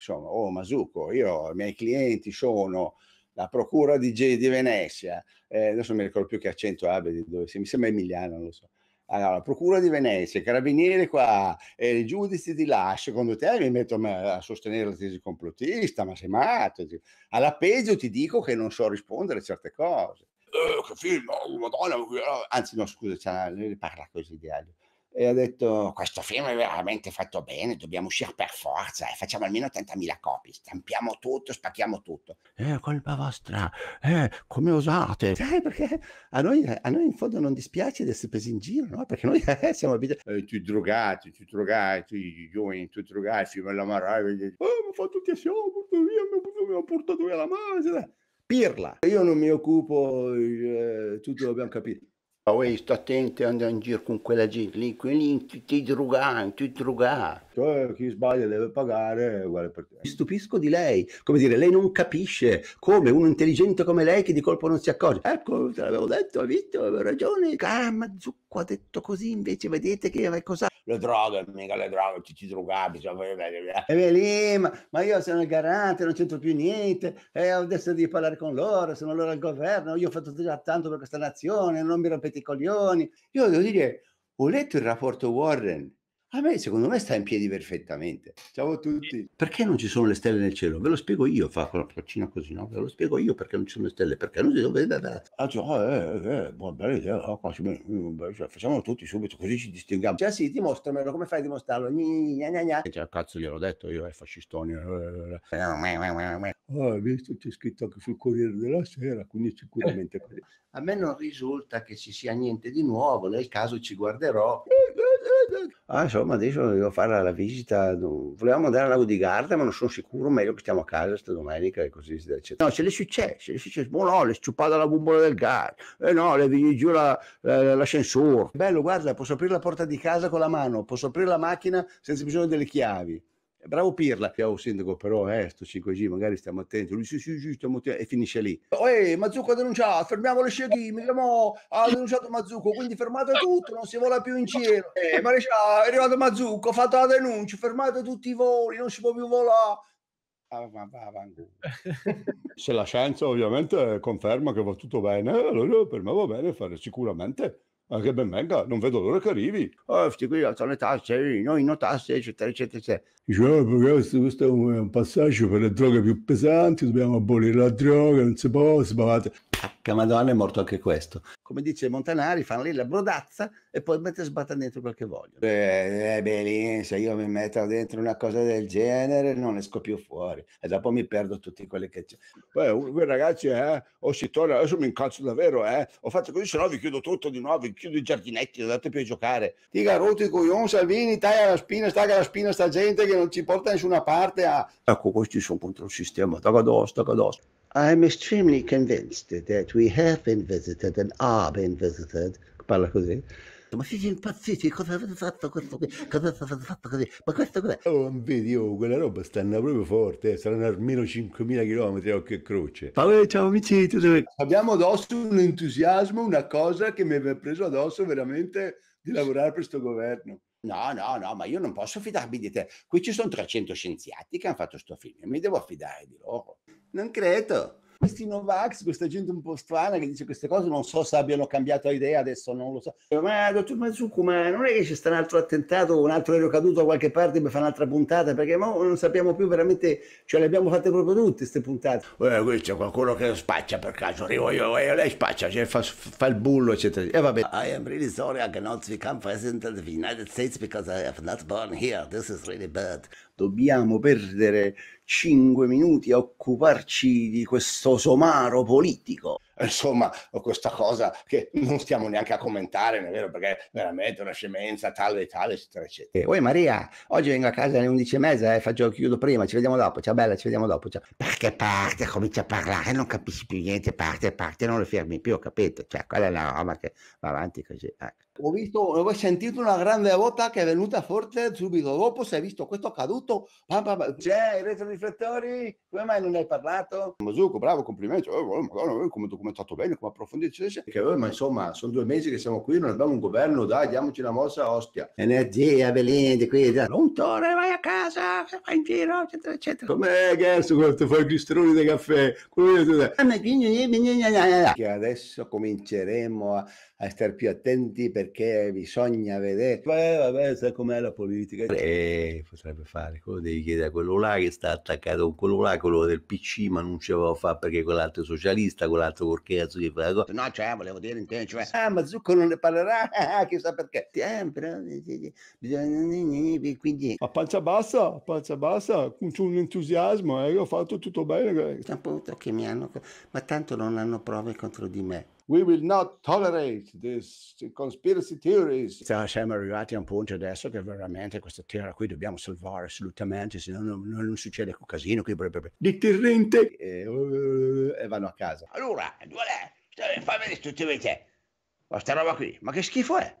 insomma, oh Masuco, io, i miei clienti sono la procura di, di Venezia, eh, adesso mi ricordo più che accento abbia, di dove, mi sembra Emiliano, non lo so. Allora, la procura di Venezia, carabinieri qua, eh, i giudici di là, secondo te mi metto a sostenere la tesi complottista, ma sei matto? Alla peggio ti dico che non so rispondere a certe cose. Eh, che film, oh, madonna, ah, anzi no scusa, eh, parla così di Alio e ha detto questo film è veramente fatto bene, dobbiamo uscire per forza e eh, facciamo almeno 30.000 copie, stampiamo tutto, spacchiamo tutto. È eh, colpa vostra, eh, come osate? Sai perché a noi, a noi, in fondo non dispiace di essere presi in giro, no? Perché noi eh, siamo abituati, eh, tu drogati, tu drogati, tu giovani, tu drogati, fino alla maraviglia, oh, mi fa tutti assieme, portato via, mi ha portato via la macchina. Pirla, io non mi occupo, eh, tutto l'abbiamo capito Oh, ah, sta attenti a andare in giro con quella gente lì, quelli tutti drogati, tutti drogati. Cioè, chi sbaglia deve pagare, uguale per te. Mi stupisco di lei, come dire, lei non capisce come un intelligente come lei che di colpo non si accorge. Ecco, te l'avevo detto, hai visto, avevo ragione. Ah, ma Zucco ha detto così, invece vedete che cosa... Le droghe, mica le droghe, ci, ci drogavi, cioè, e beh, lì, ma, ma, io sono il garante, non c'entro più niente, e adesso devi parlare con loro, sono loro al governo, io ho fatto già tanto per questa nazione, non mi rompete rompete i coglioni. Io devo dire, ho letto il rapporto Warren a me, secondo me, sta in piedi perfettamente. Ciao a tutti. Perché non ci sono le stelle nel cielo? Ve lo spiego io, fa con la faccina così, no? Ve lo spiego io perché non ci sono le stelle, perché non si dove andare. Ah, cioè, eh, eh, eh buona bella idea, oh, qua, cioè, mm, facciamolo tutti subito, così ci distinguiamo. Cioè, sì, dimostramelo, come fai a dimostrarlo? Gna, gna, gna. gna. Cioè, cazzo, gliel'ho detto io, è eh, fascistoni. Oh, ah, hai visto, c'è scritto anche sul Corriere della Sera, quindi sicuramente così. A me non risulta che ci sia niente di nuovo, nel caso ci guarderò. Ah, so, insomma adesso devo fare la visita, volevamo andare alla Udigarda, ma non sono sicuro, meglio che stiamo a casa sta domenica e così eccetera. No, ce le succede, ce le succede, boh no, le sciupata la bumbola del gas, eh no, le vieni giù la, la, l'ascensore. Bello, guarda, posso aprire la porta di casa con la mano, posso aprire la macchina senza bisogno delle chiavi. Bravo Pirla, che ho sindaco, però, eh, sto 5G, magari stiamo attenti. Lui, sì, sì, sì, stiamo attenti, e finisce lì. Oh, eh, Mazzucco ha denunciato, fermiamo le scie chimiche, mo, ha denunciato Mazzucco, quindi fermate tutto, non si vola più in cielo. Eh, Marescià, ah, è arrivato Mazzucco, ha fatto la denuncia, fermate tutti i voli, non si può più volare. Ah, Se la scienza ovviamente conferma che va tutto bene, allora per me va bene fare sicuramente Ah, che ben venga, non vedo l'ora che arrivi. Oh, questi qui alzano oh, le tasse, noi no tasse, eccetera, eccetera, eccetera. Dice, diciamo, oh, questo, questo, è un passaggio per le droghe più pesanti, dobbiamo abolire la droga, non si può, si può... Madonna è morto anche questo come dice Montanari, fanno lì la brodazza e poi mette sbatta dentro quel che vogliono. Beh, eh, beh, lì, se io mi metto dentro una cosa del genere non esco più fuori e dopo mi perdo tutti quelli che c'è. Beh, ragazzi, eh, o si torna, adesso mi incazzo davvero, eh, ho fatto così, se no vi chiudo tutto di nuovo, vi chiudo i giardinetti, non date più a giocare. Ti garotti coglion, Salvini, taglia la spina, stacca la spina sta gente che non ci porta da nessuna parte a... Ecco, questi sono contro il sistema, tacados, tacados. I'm extremely convinced that we have been visited and are being visited, parla così, ma siete impazziti, cosa avete fatto questo qui? Cosa avete fatto così? Ma questo cos'è? Oh, vedi, oh, quella roba stanno proprio forte, eh. saranno almeno 5.000 km, occhio e croce. Paolo, ciao amici, tutti. Abbiamo addosso un entusiasmo, una cosa che mi aveva preso addosso veramente di lavorare per questo governo. No, no, no, ma io non posso fidarmi di te. Qui ci sono 300 scienziati che hanno fatto questo film, e mi devo affidare di loro. Non credo. Questi Novax, questa gente un po' strana che dice queste cose, non so se abbiano cambiato idea adesso, non lo so. Ma dottor Mazzucco, ma non è che c'è stato un altro attentato, un altro aereo caduto da qualche parte per fare un'altra puntata? Perché mo non sappiamo più veramente, cioè le abbiamo fatte proprio tutte queste puntate. Eh, qui c'è qualcuno che spaccia per caso, arrivo io, e lei spaccia, cioè, fa, fa, il bullo, eccetera. E eh, vabbè. I am really sorry I cannot become president of the United States because I have not born here. This is really bad dobbiamo perdere cinque minuti a occuparci di questo somaro politico insomma questa cosa che non stiamo neanche a commentare, non è vero, perché veramente una scemenza tale e tale, eccetera, eccetera. E eh, poi Maria, oggi vengo a casa alle 11.30 e eh, faccio, chiudo prima, ci vediamo dopo, ciao bella, ci vediamo dopo, ciao. Perché parte, comincia a parlare, non capisci più niente, parte, parte, non lo fermi più, capito? Cioè, quella è la roba che va avanti così. Ecco. Ho visto, ho sentito una grande botta che è venuta forte subito dopo, si è visto questo accaduto. c'è i retroriflettori, come mai non hai parlato? Mazuco, bravo, complimenti, oh, oh madonna, come documento come bene, come approfondito, eccetera, ma insomma sono due mesi che siamo qui, non abbiamo un governo, dai, diamoci una mossa, ostia. Energia, Belindi, qui, da... un tore, vai a casa, vai in giro, eccetera, eccetera. Com'è eh, che adesso quando fai gli stroni di caffè? Che adesso cominceremo a, a stare più attenti perché bisogna vedere. Beh, vabbè, sai com'è la politica? Eh, potrebbe fare, quello devi chiedere a quello là che sta attaccato con quello là, quello del PC, ma non ce lo fa perché quell'altro è socialista, quell'altro porche cazzo che fa la No, cioè, volevo dire, intendo, cioè, ah, ma Zucco non ne parlerà, ah, ah, chissà perché. quindi... A pancia bassa, a pancia bassa, con un entusiasmo, eh, ho fatto tutto bene. Eh. che mi hanno... Ma tanto non hanno prove contro di me. We will not tolerate these conspiracy theories. Siamo arrivati a un punto adesso che veramente questa terra qui dobbiamo salvare assolutamente, se no non, non, succede quel casino qui. Deterrente! E, uh, e vanno a casa. Allora, qual è? Fammi vedere tutti voi te. Ma oh, sta roba qui, ma che schifo è?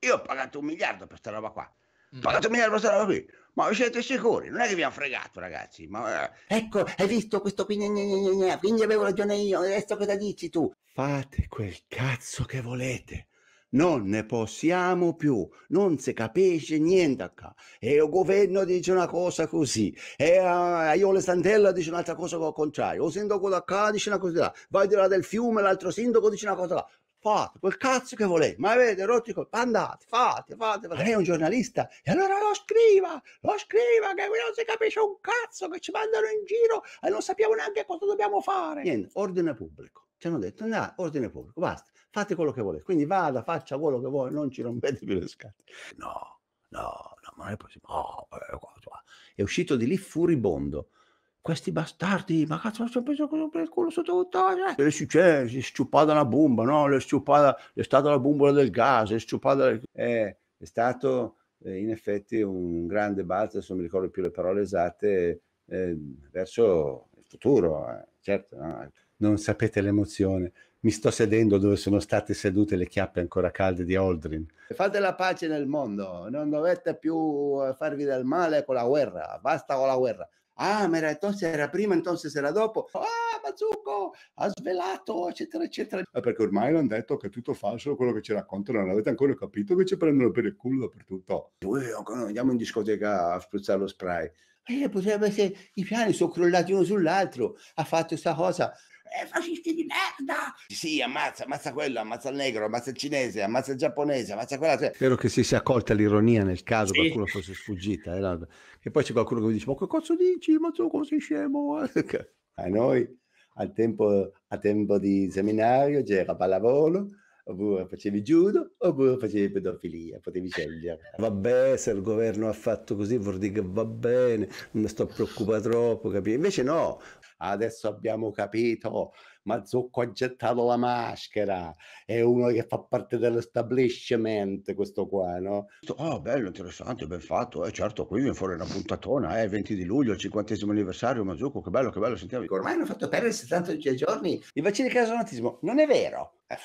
Io ho pagato un miliardo per questa roba qua pagatemi la vostra roba qui. Ma siete sicuri? Non è che vi ha fregato, ragazzi. Ma... Eh. Ecco, hai visto questo qui? Gna, gna, gna, quindi avevo ragione io. Adesso cosa dici tu? Fate quel cazzo che volete. Non ne possiamo più, non si capisce niente qua. E il governo dice una cosa così, e uh, io le Santella dice un'altra cosa al contrario, il sindaco da qua dice una cosa là, vai di là del fiume, l'altro sindaco dice una cosa là fate quel cazzo che volete, ma avete rotto i colpi, andate, fate, fate, fate. Lei è un giornalista e allora lo scriva, lo scriva che non si capisce un cazzo che ci mandano in giro e non sappiamo neanche cosa dobbiamo fare. Niente, ordine pubblico ci hanno detto andate, ordine pubblico, basta, fate quello che volete, quindi vada, faccia quello che vuoi, non ci rompete più le scatole. No, no, no, ma non è possibile. Oh, eh, è uscito di lì furibondo questi bastardi, ma cazzo, non ci preso per il culo sotto tutto. Eh. Le succede, è sciupata la bomba, no? Le è, sciupata, è stata la bombola del gas, è sciupata... Eh, è stato eh, in effetti un grande balzo, adesso non mi ricordo più le parole esatte, eh, verso il futuro, eh. certo. No? Non sapete l'emozione. Mi sto sedendo dove sono state sedute le chiappe ancora calde di Aldrin. Fate la pace nel mondo, non dovete più eh, farvi del male con la guerra, basta con la guerra Ah, ma era, entonces era prima, entonces era dopo. Ah, Mazzucco ha svelato, eccetera, eccetera. Eh, perché ormai l'hanno detto che è tutto falso quello che ci raccontano. Non avete ancora capito che ci prendono per il culo dappertutto. Andiamo in discoteca a spruzzare lo spray. Eh, potrebbe essere, i piani sono crollati uno sull'altro. Ha fatto questa cosa eh, fascisti di merda. Sì, ammazza, ammazza quello, ammazza il negro, ammazza il cinese, ammazza il giapponese, ammazza quella. Cioè Spero che si sia colta l'ironia nel caso sì. qualcuno fosse sfuggita. Eh, no? E poi c'è qualcuno che mi dice, ma che cazzo dici? Ma tu come sei scemo? Eh? A noi, al tempo, a tempo di seminario, c'era pallavolo, oppure facevi giudo, oppure facevi pedofilia, potevi scegliere. Vabbè, se il governo ha fatto così vuol dire che va bene, non mi sto preoccupa troppo, capire. Invece no, adesso abbiamo capito, ma Zucco ha gettato la maschera, è uno che fa parte dell'establishment questo qua, no? Oh, bello, interessante, ben fatto, eh, certo, qui viene fuori una puntatona, eh, 20 di luglio, il cinquantesimo anniversario, ma Zucco, che bello, che bello, sentiamo. Ecco, ormai hanno fatto perdere 72 giorni i vaccini di casonatismo, non è vero, è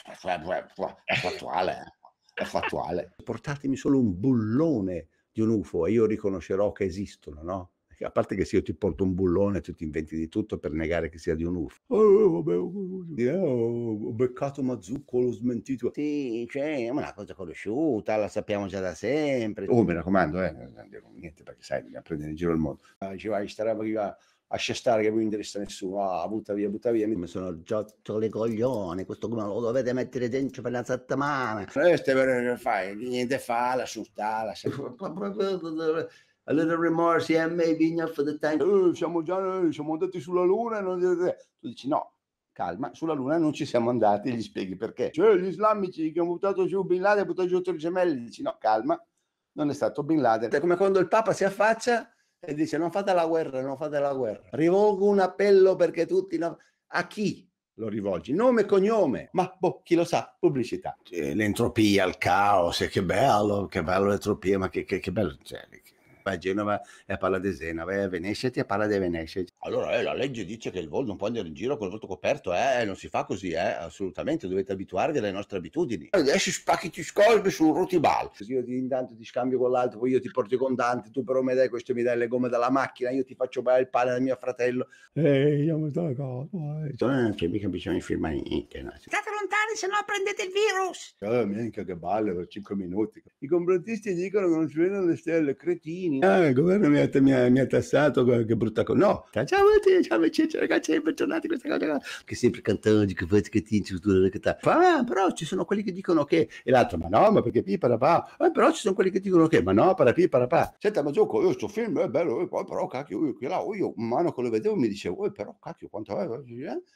fattuale, è fattuale. Portatemi solo un bullone di un UFO e io riconoscerò che esistono, no? a parte che se io ti porto un bullone tu ti inventi di tutto per negare che sia di un UFO. Oh, eh, eh, vabbè, ho beccato Mazzucco, l'ho smentito. Sì, cioè, è una cosa conosciuta, la sappiamo già da sempre. Oh, mi raccomando, eh, non dico niente perché sai, dobbiamo prendere in giro il mondo. Ah, diceva, questa roba che va lascia stare che non interessa nessuno, ah, butta via, butta via. Mi sono giotto le coglioni, questo come lo dovete mettere dentro per una settimana. Questo è per fai, niente fa, la lasciare. a little remorse, yeah, maybe enough for the time. Eh, siamo già, eh, siamo andati sulla Luna. Non... Tu dici no, calma, sulla Luna non ci siamo andati, gli spieghi perché. Cioè, gli islamici che hanno buttato giù Bin Laden, hanno buttato giù i gemelli, dici no, calma, non è stato Bin Laden. È come quando il Papa si affaccia e dice non fate la guerra, non fate la guerra. Rivolgo un appello perché tutti... No... A chi? lo rivolgi, nome e cognome, ma boh, chi lo sa, pubblicità. L'entropia, il caos, eh, che bello, che bello l'entropia, ma che, che, che bello, cioè, vai a Genova e parla di Zena, vai a Venezia e parla di Venezia. Allora eh, la legge dice che il volo non può andare in giro col volto coperto, eh, eh, non si fa così, eh, assolutamente, dovete abituarvi alle nostre abitudini. Adesso spacchi ti scolpi sul rutibal. Io ti, intanto ti scambio con l'altro, poi io ti porto i contanti, tu però mi dai questo, mi dai le gomme dalla macchina, io ti faccio bere il pane del mio fratello. Ehi, io mi sto Non c'è mica bisogno di firmare niente. No. State lontani, se no prendete il virus. Eh, minchia, che balle per 5 minuti. I complottisti dicono che non si vedono le stelle, cretini. Salvini. Ah, eh, il governo mi ha, mi ha, mi ha tassato, che brutta cosa. No, ciao a te, ciao amici, ragazzi, bentornati questa cosa. Che sempre cantano di che fate che ti tutto Ah, però ci sono quelli che dicono che, e l'altro, ma no, ma perché pi Eh, però ci sono quelli che dicono che, ma no, para parapà. Senta, ma gioco, io sto film è bello, eh, poi però cacchio, io, oh, io, io mano che lo vedevo mi dicevo, oh, però cacchio, quanto è?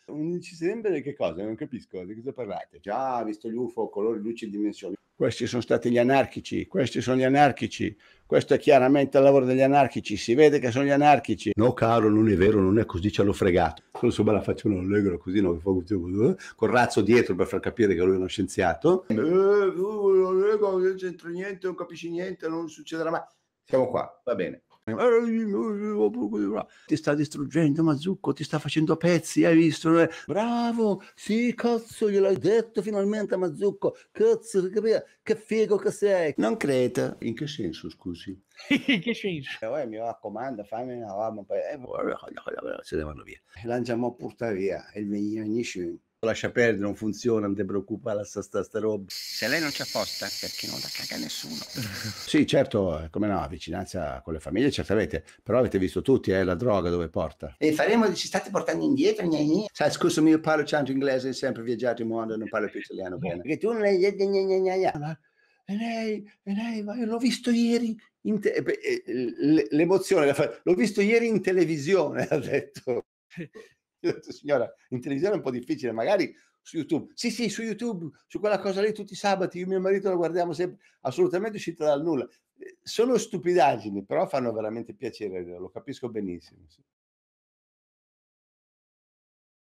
Non ci sembra che cosa, non capisco di cosa parlate. Già, visto gli UFO, colori, luci e dimensioni. Questi sono stati gli anarchici, questi sono gli anarchici, questo è chiaramente mette al lavoro degli anarchici, si vede che sono gli anarchici. No caro, non è vero, non è così, ci hanno fregato. Insomma la facevano allegro così, no, eh. col razzo dietro per far capire che lui è uno scienziato. Eh, non c'entro niente, non capisci niente, non succederà mai. Siamo qua, va bene. Eh, eh, eh, oh, ti sta distruggendo Mazzucco, ti sta facendo a pezzi, hai visto? Bravo, sì, cazzo, gliel'hai detto finalmente a Mazzucco, cazzo, che figo che sei. Non credo. In che senso, scusi? in che senso? Eh, mi raccomando, fammi una roba, poi eh, se ne vanno via. L'andiamo a portare via, e il veniamo lascia perdere, non funziona, non ti preoccupare, sta, sta, sta roba. Se lei non c'è apposta, perché non la caga nessuno. sì, certo, eh, come no, vicinanza con le famiglie, certamente, però avete visto tutti eh, la droga dove porta. E faremo, ci state portando indietro, gna gna. Sai, scusami, io parlo tanto inglese, sempre viaggiato in mondo, non parlo più italiano bene. Perché tu non hai detto gna gna gna E lei, e lei, ma io l'ho visto ieri te- eh, eh, l'emozione, l'ho visto ieri in televisione, ha detto. Io ho detto, signora, in televisione è un po' difficile, magari su YouTube. Sì, sì, su YouTube, su quella cosa lì tutti i sabati, io e mio marito la guardiamo sempre, assolutamente uscita dal nulla. Ehm, sono stupidaggini, però fanno veramente piacere, lo capisco benissimo. Sì.